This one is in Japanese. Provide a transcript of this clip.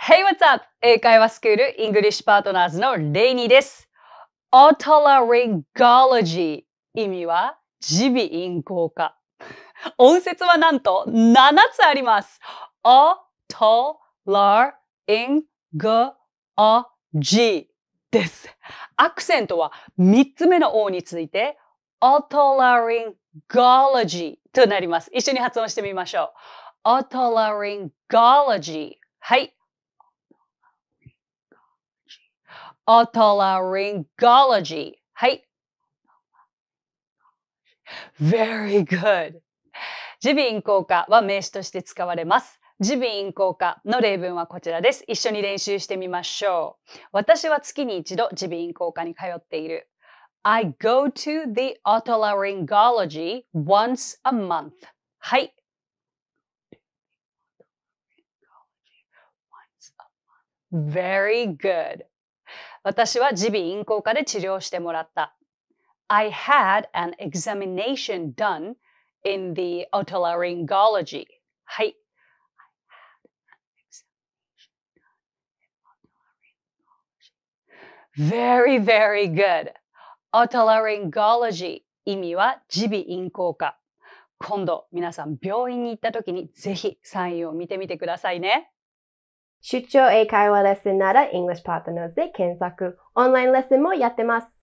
Hey, what's up? 英会話スクールイングリッシュパートナーズのレイニーです。オトラリンガロジー意味は耳鼻咽喉科。音節はなんと7つあります。オトラリガロジーです。アクセントは3つ目の O についてオトラリンガロジーとなります。一緒に発音してみましょう。オトラリンガロジー。はい。オトラリンゴロジー。はい。Very good. 耳鼻咽喉科は名詞として使われます。耳鼻咽喉科の例文はこちらです。一緒に練習してみましょう。私は月に一度耳鼻咽喉科に通っている。I go to the otolaryngology once a month. はい。Very good. 私は耳鼻咽喉科で治療してもらった。I had an examination done in the otolaryngology. はい。Very, very good. otolaryngology 意味は耳鼻咽喉科。今度皆さん病院に行った時にぜひサインを見てみてくださいね。出張英会話レッスンなら English Partners で検索。オンラインレッスンもやってます。